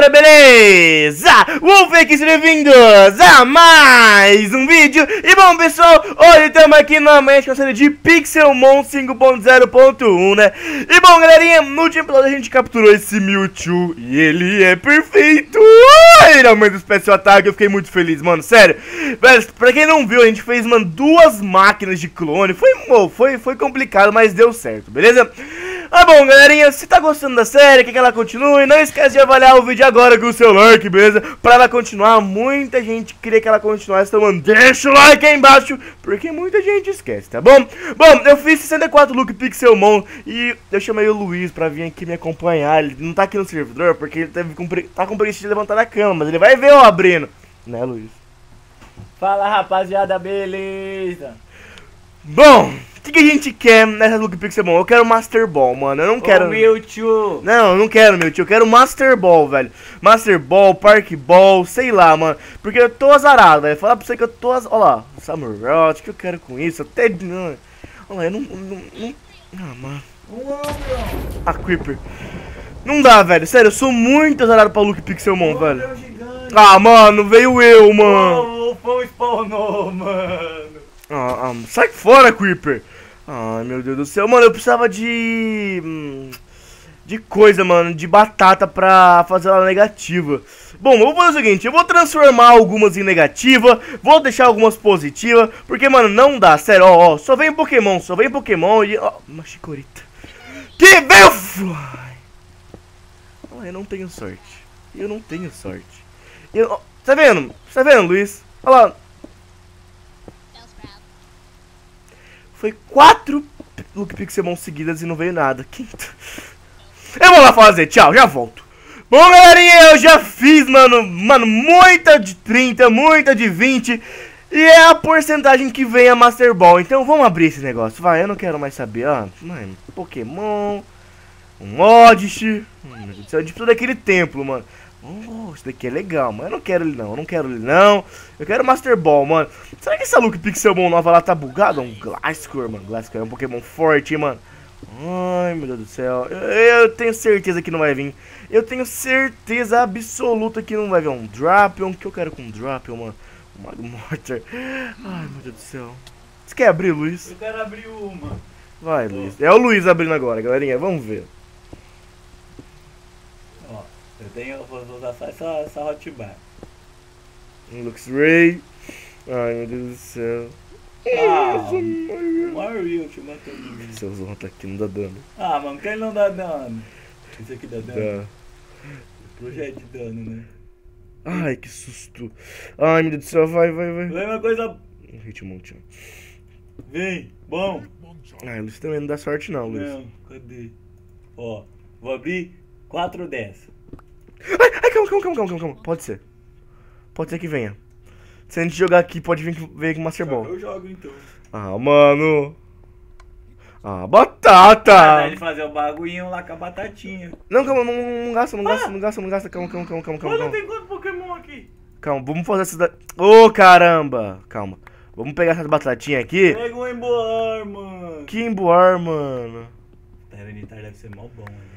rapaziada, beleza? Wolfex, bem-vindos a mais um vídeo E bom, pessoal, hoje estamos aqui novamente com a série de Pixelmon 5.0.1, né? E bom, galerinha, no último episódio a gente capturou esse Mewtwo E ele é perfeito! Ele aumenta o especial ataque, eu fiquei muito feliz, mano, sério Velho, pra quem não viu, a gente fez, mano, duas máquinas de clone Foi, foi, foi complicado, mas deu certo, beleza? Ah bom, galerinha, se tá gostando da série, quer que ela continue, não esquece de avaliar o vídeo agora com o seu like, beleza? Pra ela continuar, muita gente queria que ela continuasse, então deixa o like aí embaixo, porque muita gente esquece, tá bom? Bom, eu fiz 64 look Pixelmon e eu chamei o Luiz pra vir aqui me acompanhar, ele não tá aqui no servidor porque ele teve com pre... tá com preguiça de levantar da cama, mas ele vai ver eu abrindo, né Luiz? Fala rapaziada, beleza? Bom... O que, que a gente quer nessa Look Pixel bom? Eu quero Master Ball, mano. Eu não quero. Oh, meu tio! Não, eu não quero, meu tio. Eu quero Master Ball, velho. Master Ball, Park Ball, sei lá, mano. Porque eu tô azarado, velho. Falar pra você que eu tô azarado. Olha lá, Samurai, o que eu quero com isso? Até. Olha lá, eu não. não, não... Ah, mano. A ah, Creeper. Não dá, velho. Sério, eu sou muito azarado pra Look Pixelmon, oh, velho. Ah, mano, veio eu, mano. Oh, o pão spawnou, mano. Ah, ah, sai fora, Creeper. Ai, meu Deus do céu. Mano, eu precisava de... Hum, de coisa, mano. De batata pra fazer ela negativa. Bom, eu vou fazer o seguinte. Eu vou transformar algumas em negativa. Vou deixar algumas positivas. Porque, mano, não dá. Sério, ó, ó. Só vem Pokémon. Só vem Pokémon e... Ó, uma chicorita. Que veio... Ai, eu não tenho sorte. Eu não tenho sorte. Eu... Tá vendo? Tá vendo, Luiz? Olha lá. Foi quatro Look Pixelmon seguidas e não veio nada. Quinto. Eu vou lá fazer, tchau, já volto. Bom, galerinha, eu já fiz, mano, mano, muita de 30, muita de 20. E é a porcentagem que vem a Master Ball. Então vamos abrir esse negócio. Vai, eu não quero mais saber. Ah, mano, Pokémon. Um Oddish. Hum, meu é de todo aquele templo, mano. Oh, isso daqui é legal, mano. Eu não quero ele não, eu não quero ele não. Eu quero Master Ball, mano. Será que essa Luke Pixelmon nova lá tá bugada? Um Glasscore, mano. Glasscore é um Pokémon forte, hein, mano. Ai, meu Deus do céu. Eu, eu, tenho certeza que não vai vir. Eu tenho certeza absoluta que não vai vir. Um Drapion. O que eu quero com um Drapion, mano? Um Magmortar. Ai, meu Deus do céu. Você quer abrir, Luiz? Eu quero abrir uma. Vai, Luiz. É o Luiz abrindo agora, galerinha. Vamos ver. Eu tenho, vou usar só essa, essa hotbar. Lux Ray. Ai meu Deus do céu. É ah, Mario te matando. Seu tá aqui não dá dano. Ah, mano, quem não dá dano? Esse aqui dá dano. Dá. Projeto é de dano, né? Ai, que susto. Ai, meu Deus do céu, vai, vai, vai. Lembra coisa. Hitmont. Vem, bom. Ah, Luiz também não dá sorte, não, Luiz. Não, cadê? Ó, vou abrir 4 dessa. Ai, ai, calma, calma, calma, calma, calma. Pode ser. Pode ser que venha. Se a gente jogar aqui, pode vir, vir com Master Ball. Eu jogo então. Ah, mano. Ah, batata! Ah, ele né, fazer o bagulhinho lá com a batatinha. Não, calma, não, não gasta, não gasta, ah. não gasta, não gasta. Calma, calma, calma, calma, calma. Olha, calma. tem quanto Pokémon aqui? Calma, vamos fazer essa da... Ô, oh, caramba! Calma. Vamos pegar essas batatinhas aqui. Pega um emboar, mano. Que emboar, mano. Terenitar deve ser mó bom, né?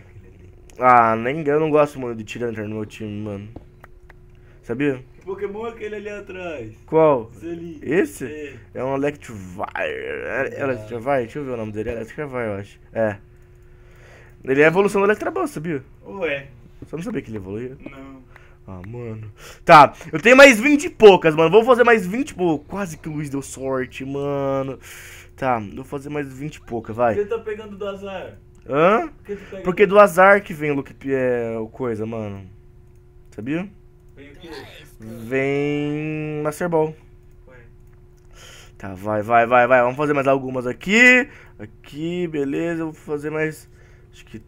Ah, nem eu não gosto, muito de Tyranitar no meu time, mano. Sabia? Pokémon é aquele ali atrás. Qual? Esse Esse? É, é um Electivire. É Electivire? Deixa eu ver o nome dele. É Electivire, eu acho. É. Ele é a evolução do Electabuzz, sabia? Ué. Só não sabia que ele evoluía? Não. Ah, mano. Tá, eu tenho mais 20 e poucas, mano. Vou fazer mais 20 e poucas. Quase que o Luiz deu sorte, mano. Tá, vou fazer mais 20 e poucas, vai. Você tá pegando do azar? Hã? Porque, do azar que vem o look é, o coisa, mano. Sabia? Vem o quê? Vem Master Ball. Ué. Tá, vai, vai, vai, vai. Vamos fazer mais algumas aqui. Aqui, beleza. vou fazer mais. Acho que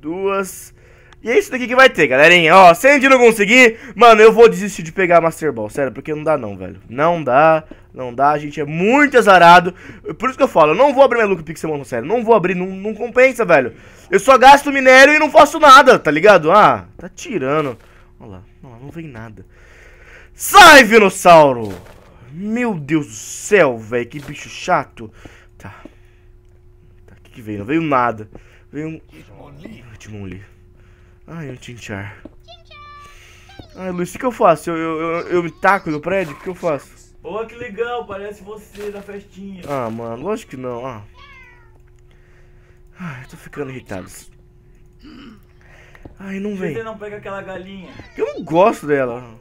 duas. E é isso daqui que vai ter, galerinha. Ó, se a gente não conseguir, mano, eu vou desistir de pegar Master Ball. Sério, porque não dá não, velho. Não dá. Não dá, a gente é muito azarado. Por isso que eu falo, eu não vou abrir minha look pick semana sério. Não vou abrir, não, não compensa, velho. Eu só gasto minério e não faço nada, tá ligado? Ah, tá tirando. Olha lá, não, não vem nada. Sai, Vinossauro! Meu Deus do céu, velho, que bicho chato. Tá. Tá, o que, que veio? Não veio nada. Veio um... Ah, Timon Ai, um Tinchar. Ai, Luiz, o que, que eu faço? Eu, eu, eu, eu me taco no prédio? O que eu faço? Ô, oh, que legal, parece você na festinha. Ah, mano, lógico que não, ah. Ai, eu tô ficando irritado. Ai, não vem. Você não pega aquela galinha? Eu não gosto dela.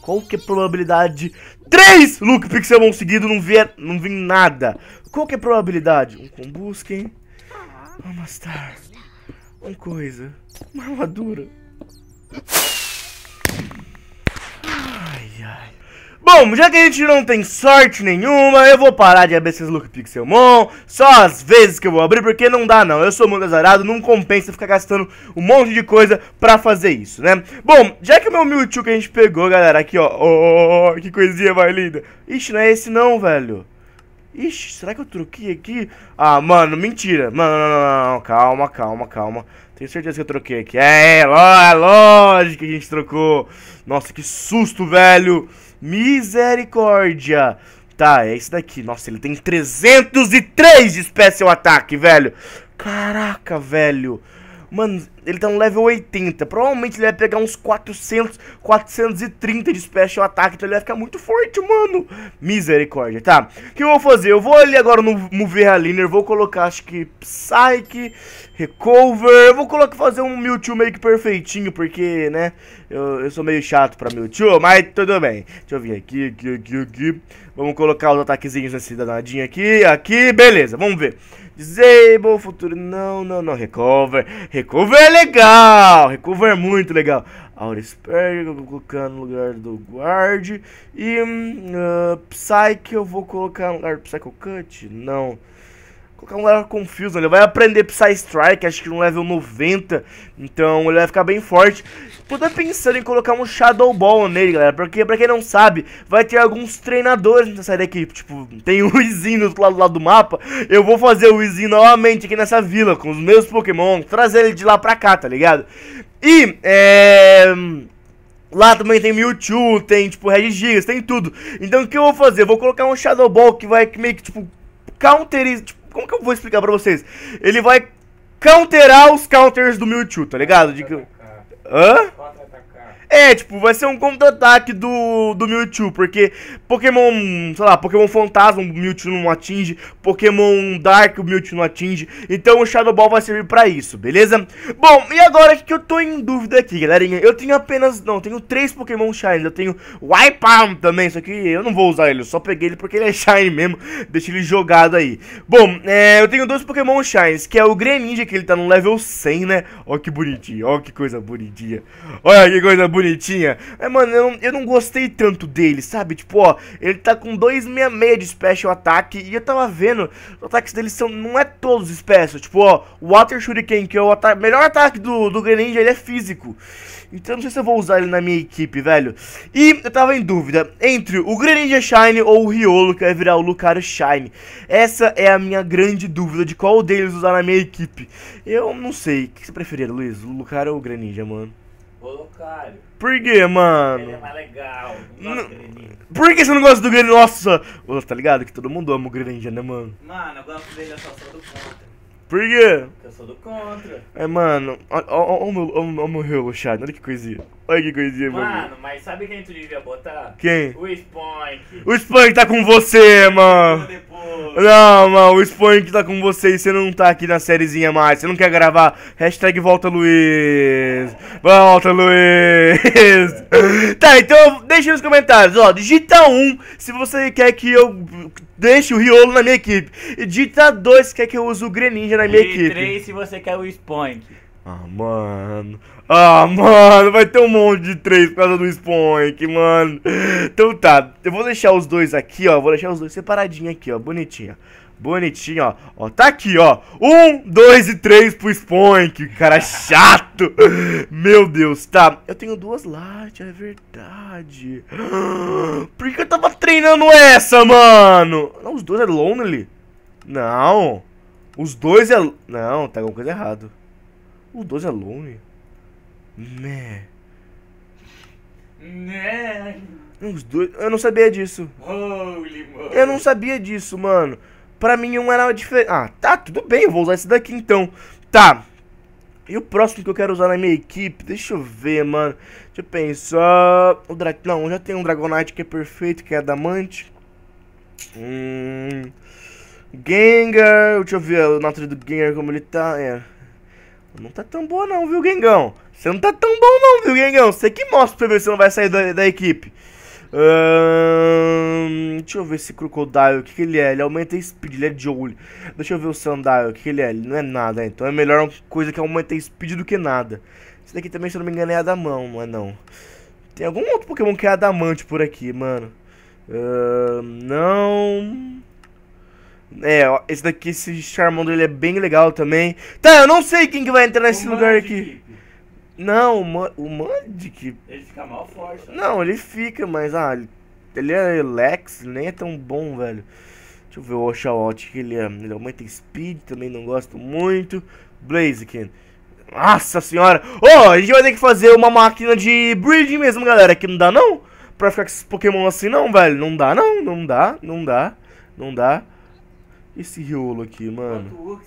Qual que é a probabilidade? Três Luke Pixelmon seguido, não vi, não vi nada. Qual que é a probabilidade? Um combusken, uma star, uma coisa, uma armadura ai. Bom, já que a gente não tem sorte nenhuma, eu vou parar de abrir esses look pixelmon, só às vezes que eu vou abrir, porque não dá não, eu sou muito azarado, não compensa ficar gastando um monte de coisa pra fazer isso, né? Bom, já que o meu Mewtwo que a gente pegou, galera, aqui ó, oh, que coisinha mais linda. Ixi, não é esse não, velho. Ixi, será que eu troquei aqui? Ah, mano, mentira. Mano, não, não, não, calma, calma, calma. Tenho certeza que eu troquei aqui. É, é, é lógico que a gente trocou. Nossa, que susto, velho. Misericórdia. Tá, é esse daqui. Nossa, ele tem 303 de especial ataque, velho. Caraca, velho. Mano, ele tá no level 80. Provavelmente ele vai pegar uns 400, 430 de special ataque. Então ele vai ficar muito forte, mano. Misericórdia, tá? O que eu vou fazer? Eu vou ali agora no Mover Aliner. Vou colocar, acho que, Psyche, Recover. Eu vou colocar, fazer um Mewtwo meio que perfeitinho. Porque, né, eu, eu sou meio chato pra Mewtwo. Mas tudo bem. Deixa eu vir aqui, aqui, aqui, aqui. Vamos colocar os ataquezinhos nesse danadinho aqui, aqui. Beleza, vamos ver. Disable, futuro. Não, não, não. Recover. Recover é legal. Recover é muito legal. Auresperg, eu vou colocar no lugar do Guard. E uh, Psyche eu vou colocar no lugar do Psycho Cut? Não colocar um level confuso Ele vai aprender Psy Strike, acho que no level 90. Então ele vai ficar bem forte. Tipo, tô até pensando em colocar um Shadow Ball nele, galera. Porque, pra quem não sabe, vai ter alguns treinadores nessa aqui, Tipo, tem o Izinho do outro lado, lado do mapa. Eu vou fazer o Izinho novamente aqui nessa vila com os meus Pokémon. Trazer ele de lá pra cá, tá ligado? E, é... Lá também tem Mewtwo, tem, tipo, Red Gigas, tem tudo. Então, o que eu vou fazer? Eu vou colocar um Shadow Ball que vai meio que, tipo, counter tipo, como que eu vou explicar pra vocês? Ele vai counterar os counters do Mewtwo, tá ligado? De... Ah. Hã? É, tipo, vai ser um contra-ataque do, do Mewtwo, porque Pokémon, sei lá, Pokémon Fantasma o Mewtwo não atinge, Pokémon Dark o Mewtwo não atinge, então o Shadow Ball vai servir pra isso, beleza? Bom, e agora que eu tô em dúvida aqui, galerinha, eu tenho apenas, não, tenho três Pokémon Shines. eu tenho Wipeout também, só que eu não vou usar ele, eu só peguei ele porque ele é Shine mesmo, deixa ele jogado aí. Bom, é, eu tenho dois Pokémon Shines, que é o Greninja, que ele tá no level 100, né? Ó que bonitinho, ó que coisa bonitinha, olha que coisa bonitinha bonitinha. Mas, é, mano, eu não, eu não gostei tanto dele, sabe? Tipo, ó, ele tá com 266 de special ataque. E eu tava vendo, os ataques dele são, não é todos special. Tipo, ó, o Water Shuriken, que é o ata melhor ataque do, do Greninja, ele é físico. Então não sei se eu vou usar ele na minha equipe, velho. E eu tava em dúvida entre o Greninja Shine ou o Riolo, que vai virar o Lucario Shine. Essa é a minha grande dúvida de qual deles usar na minha equipe. Eu não sei. O que você preferia, Luiz? O Lucario ou o Greninja, mano? Voluntário. Por que, mano? Ele é mais legal. Não Por que você não gosta do Grêmio? Nossa! Ô, tá ligado que todo mundo ama o Grêmio, né, mano? Mano, eu gosto dele, eu só sou do contra. Por quê? Eu sou do contra. É, mano, olha o meu, ó, ó, meu relochado, olha que coisinha. Olha que coisinha, mano. Mano, mas sabe quem tu devia botar? Quem? O Spunk. O Spunk tá com você, mano. Não, o Expõe que tá com vocês, você não tá aqui na sériezinha mais, você não quer gravar. Hashtag volta Luiz. Volta Luiz. Tá, então deixa nos comentários, ó, digita 1 se você quer que eu deixe o Riolo na minha equipe. E digita 2 se quer que eu use o Greninja na minha e equipe. E 3 se você quer o Spunk. Ah, mano. Ah, mano, vai ter um monte de três por causa do Spoink, mano. Então tá, eu vou deixar os dois aqui, ó. Vou deixar os dois separadinho aqui, ó. Bonitinho, Bonitinho, ó. Ó, tá aqui, ó. Um, dois e três pro Spoink. Cara chato. Meu Deus, tá. Eu tenho duas lá. é verdade. Por que eu tava treinando essa, mano? Não, os dois é Lonely. Não. Os dois é... Não, tá alguma coisa errada. O 12 é longe. Né. Né. Os dois. Eu não sabia disso. Holy moly. Eu não sabia disso, mano. Pra mim um era diferente. Ah, tá, tudo bem, eu vou usar esse daqui então. Tá. E o próximo que eu quero usar na minha equipe? Deixa eu ver, mano. Deixa eu pensar. O dra... Não, já tem um Dragonite que é perfeito, que é Adamante. Hum. Gengar. Deixa eu ver o natureza do Gengar como ele tá. É. Não tá tão boa não, viu, Gengão? Você não tá tão bom não, viu, Gengão? Você que mostra pra ver se não vai sair da, da equipe. deixa eu ver esse Crocodile, o que, que ele é? Ele aumenta speed, ele é olho. Deixa eu ver o Sandile, o que, que ele é? Ele não é nada, né? então é melhor uma coisa que aumenta speed do que nada. Esse daqui também, se eu não me engano, é Adamão, não é não. Tem algum outro Pokémon que é Adamante por aqui, mano. não... É, ó, esse daqui, esse Charmander, ele é bem legal também. Tá, eu não sei quem que vai entrar nesse o lugar aqui. Não, o, Ma o Magic. Ele fica mal forte. Né? Não, ele fica, mas ah, ele, é Lex, nem é tão bom, velho. Deixa eu ver o Oshawott que ele é. Ele aumenta speed, também não gosto muito. Blaziken. Nossa senhora! Ô, oh, a gente vai ter que fazer uma máquina de breeding mesmo, galera. Que não dá não? Pra ficar com esses Pokémon assim não, velho. Não dá não, não dá, não dá, não dá. Esse Riolo aqui, mano.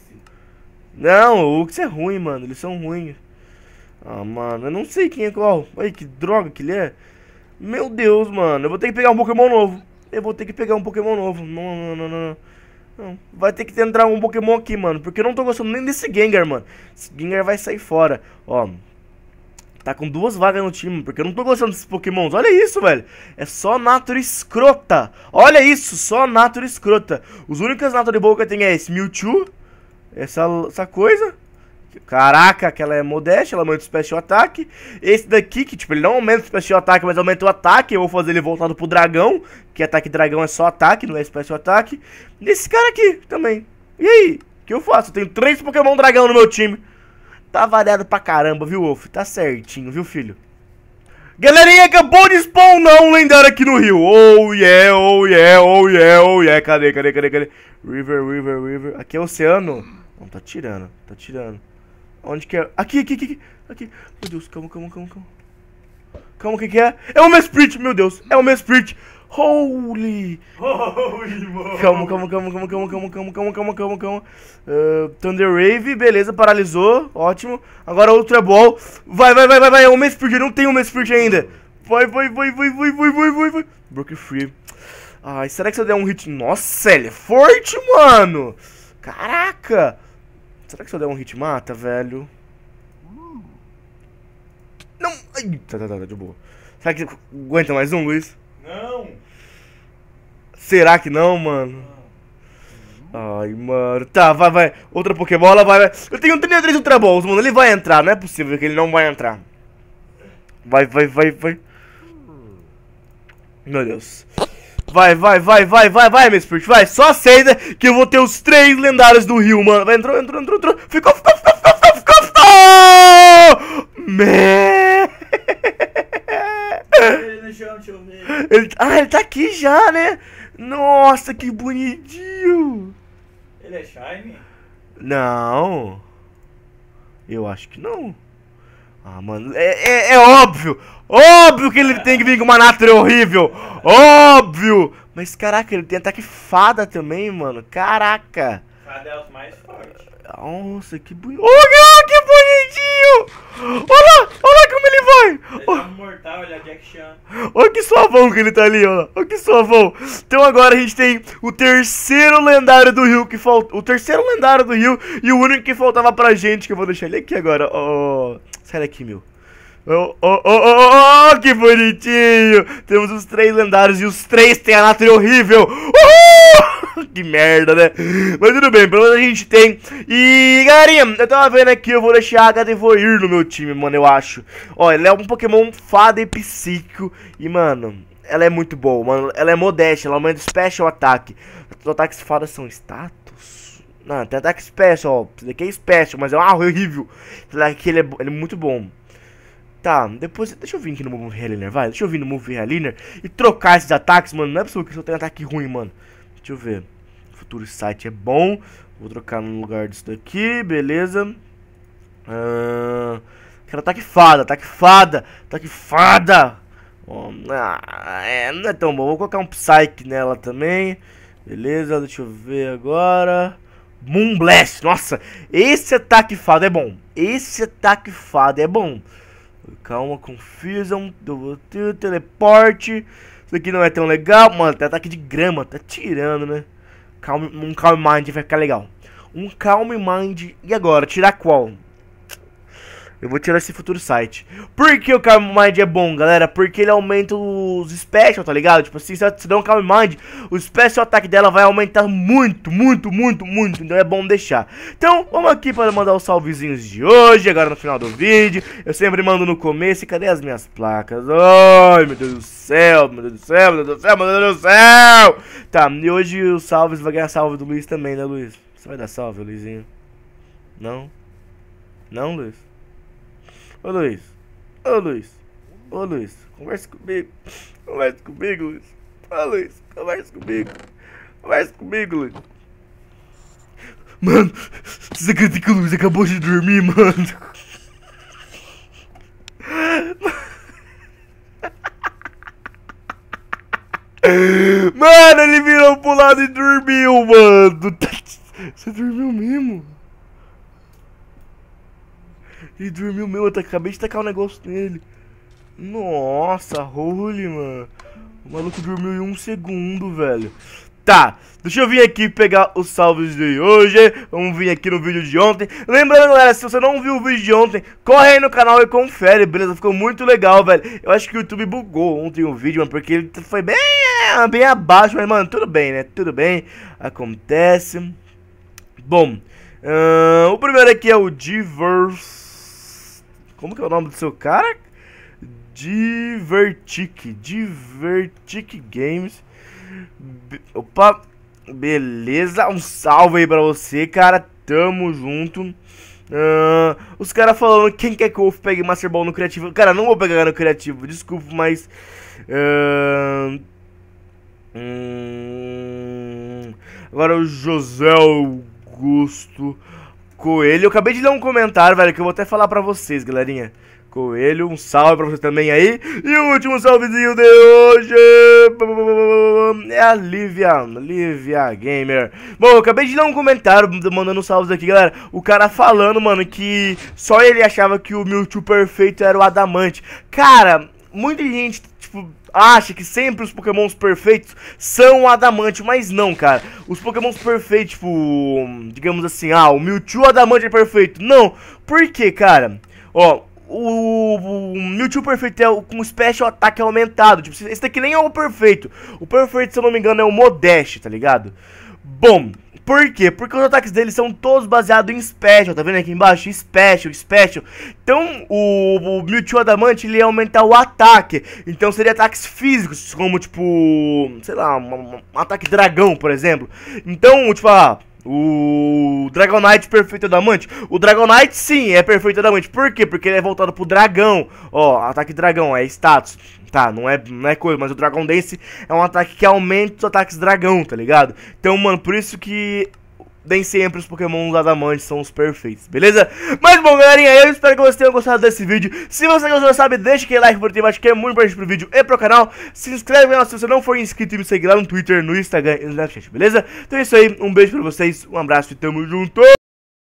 Não, o Ux é ruim, mano. Eles são ruins. Ah, mano, eu não sei quem é qual. Olha que droga que ele é. Meu Deus, mano. Eu vou ter que pegar um Pokémon novo. Eu vou ter que pegar um Pokémon novo. Não, não, não, não, não. Vai ter que entrar um Pokémon aqui, mano. Porque eu não tô gostando nem desse Gengar, mano. Esse Gengar vai sair fora. Ó, Tá com duas vagas no time, porque eu não tô gostando desses pokémons. Olha isso, velho. É só natura escrota. Olha isso, só natura escrota. Os únicos natura boa que eu tenho é esse Mewtwo. Essa, essa coisa. Caraca, que ela é modesta, ela aumenta o special ataque. Esse daqui, que tipo, ele não aumenta o special ataque, mas aumenta o ataque. Eu vou fazer ele voltado pro dragão. Que ataque dragão é só ataque, não é special ataque. E esse cara aqui também. E aí? O que eu faço? Eu tenho três Pokémon dragão no meu time. Tá variado pra caramba, viu, Wolf? Tá certinho, viu, filho? Galerinha, acabou de spawnar um lendário aqui no rio. Oh yeah, oh yeah, oh yeah, oh yeah. Cadê, cadê, cadê, cadê? River, river, river. Aqui é oceano. Não, tá tirando, tá tirando. Onde que é? Aqui, aqui, aqui, aqui. Meu Deus, calma, calma, calma, calma. Calma, o que que é? É o meu Spirit, meu Deus. É o meu Spirit. Holy! Holy, mano! Calma, calma, calma, calma, calma, calma, calma, calma, calma, calma, calma. Uh, Thunder Wave, beleza, paralisou, ótimo. Agora outro é ball. Vai, vai, vai, vai, vai, é um Spirit, não tem um Spirit ainda. Vai, vai, vai, vai, vai, vai, vai, vai, vai. Broke Free. Ai, será que se eu der um hit... Nossa, ele é forte, mano! Caraca! Será que se eu der um hit mata, velho? Não! Ai, tá, tá, tá, tá de boa. Será que aguenta mais um, Luiz? Será que não, mano? Ai, mano. Tá, vai, vai. Outra Pokébola, vai, vai. Eu tenho um 33 Ultra Balls, mano. Ele vai entrar. Não é possível que ele não vai entrar. Vai, vai, vai, vai. Meu Deus. Vai, vai, vai, vai, vai, vai, meu Spirit. Vai, só aceita que eu vou ter os três lendários do Rio, mano. Vai, entrou, entrou, entrou, entrou. Ficou, ficou, ficou, ficou, ficou, ficou, ficou. Me... Ele Ele... Ah, ele tá aqui já, né? Nossa, que bonitinho! Ele é Shine? Não. Eu acho que não. Ah, mano, é, é, é óbvio! Óbvio que ele tem que vir com uma natura horrível! Óbvio! Mas caraca, ele tem ataque fada também, mano. Caraca! Fada é o mais forte. Nossa, que bonito. Oh, que bonitinho! Olha lá, olha lá como ele vai! Ele oh. tá mortal, ele é Jack Chan. Olha que suavão que ele tá ali, olha Olha que suavão. Então agora a gente tem o terceiro lendário do Rio que falta, O terceiro lendário do Rio e o único que faltava pra gente, que eu vou deixar ele aqui agora. Oh, sai daqui, meu. Oh, oh, oh, oh, que bonitinho! Temos os três lendários e os três têm a horrível. Uhul! que merda, né? Mas tudo bem, pelo menos a gente tem. E, galerinha, eu tava vendo aqui, eu vou deixar a Gadevoir no meu time, mano, eu acho. Ó, ele é um Pokémon fada e psíquico. E, mano, ela é muito boa, mano. Ela é modesta, ela aumenta é special ataque. Os ataques fadas são status? Não, tem ataque special, ó. Esse daqui é special, mas é ah, horrível. Esse é daqui ele é, ele é muito bom. Tá, depois. Deixa eu vir aqui no Move Realiner, vai. Deixa eu vir no Move Realiner e trocar esses ataques, mano. Não é possível que eu só tenha ataque ruim, mano. Deixa eu ver. Futuro site é bom. Vou trocar no lugar disso daqui, beleza. Ah, quero ataque tá fada, ataque tá fada, ataque tá fada. Oh, ah, é, não é tão bom. Vou colocar um Psyche nela também. Beleza, deixa eu ver agora. Moonblast. nossa, esse ataque fada é bom. Esse ataque fada é bom. Calma, Confusion, Teleporte. Isso aqui não é tão legal, mano. Tem tá, ataque tá de grama, tá tirando, né? Calm, um Calm Mind vai ficar legal. Um Calm Mind. E agora? Tirar qual? Eu vou tirar esse futuro site. Por que o Calm Mind é bom, galera? Porque ele aumenta os special, tá ligado? Tipo assim, se você der um Calm Mind, o special ataque dela vai aumentar muito, muito, muito, muito. Então é bom deixar. Então, vamos aqui para mandar os salvezinhos de hoje, agora no final do vídeo. Eu sempre mando no começo. E cadê as minhas placas? Ai, meu Deus do céu, meu Deus do céu, meu Deus do céu, meu Deus do céu. Tá, e hoje o salves vai ganhar salve do Luiz também, né, Luiz? Você vai dar salve, Luizinho? Não? Não, Luiz? Ô Luiz, ô Luiz, ô Luiz, conversa comigo. Conversa comigo, Luiz. Ô Luiz, conversa comigo. Conversa comigo, Luiz. Mano, você acredita que o Luiz acabou de dormir, mano? Mano, ele virou pro lado e dormiu, mano. Você dormiu mesmo? Ele dormiu, meu, eu acabei de tacar um negócio nele. Nossa, holy, mano. O maluco dormiu em um segundo, velho. Tá, deixa eu vir aqui pegar os salves de hoje. Vamos vir aqui no vídeo de ontem. Lembrando, galera, se você não viu o vídeo de ontem, corre aí no canal e confere, beleza? Ficou muito legal, velho. Eu acho que o YouTube bugou ontem o vídeo, mano, porque ele foi bem, eh, bem abaixo. Mas, mano, tudo bem, né? Tudo bem. Acontece. Bom, uh, o primeiro aqui é o Diverse. Como que é o nome do seu cara? Divertic. Divertic Games. Opa, beleza? Um salve aí pra você, cara. Tamo junto. Uh, os caras falando quem quer que eu pegue Master Ball no criativo. Cara, não vou pegar no criativo, desculpa, mas. Uh, hum, agora o José Augusto. Coelho. Eu acabei de ler um comentário, velho, que eu vou até falar pra vocês, galerinha. Coelho, um salve pra você também aí. E o último salvezinho de hoje é a Lívia, Lívia Gamer. Bom, eu acabei de ler um comentário mandando salves aqui, galera. O cara falando, mano, que só ele achava que o Mewtwo perfeito era o Adamante. Cara, muita gente tipo, acha que sempre os pokémons perfeitos são adamante, mas não, cara. Os pokémons perfeitos, tipo, digamos assim, ah, o Mewtwo adamante é perfeito. Não, por quê, cara? Ó, o, o Mewtwo perfeito é o, com special ataque aumentado. Tipo, esse daqui nem é o perfeito. O perfeito, se eu não me engano, é o Modeste, tá ligado? Bom, por quê? Porque os ataques deles são todos baseados em Special, tá vendo aqui embaixo? Special, Special. Então, o, o Mewtwo Adamante, ele ia aumentar o ataque. Então, seria ataques físicos, como, tipo, sei lá, um, um ataque dragão, por exemplo. Então, tipo, ah, o Dragonite perfeito diamante O Dragonite sim, é perfeito diamante Por quê? Porque ele é voltado pro dragão. Ó, ataque dragão, é status. Tá, não é, não é coisa, mas o Dragon Dance é um ataque que aumenta os ataques dragão, tá ligado? Então, mano, por isso que nem sempre os Pokémon Adamante são os perfeitos, beleza? Mas bom, galerinha, eu espero que vocês tenham gostado desse vídeo. Se você gostou, sabe, deixa aquele like por acho que é muito importante pro vídeo e pro canal. Se inscreve no canal se você não for inscrito e me segue lá no Twitter, no Instagram e no Snapchat, beleza? Então é isso aí, um beijo pra vocês, um abraço e tamo junto!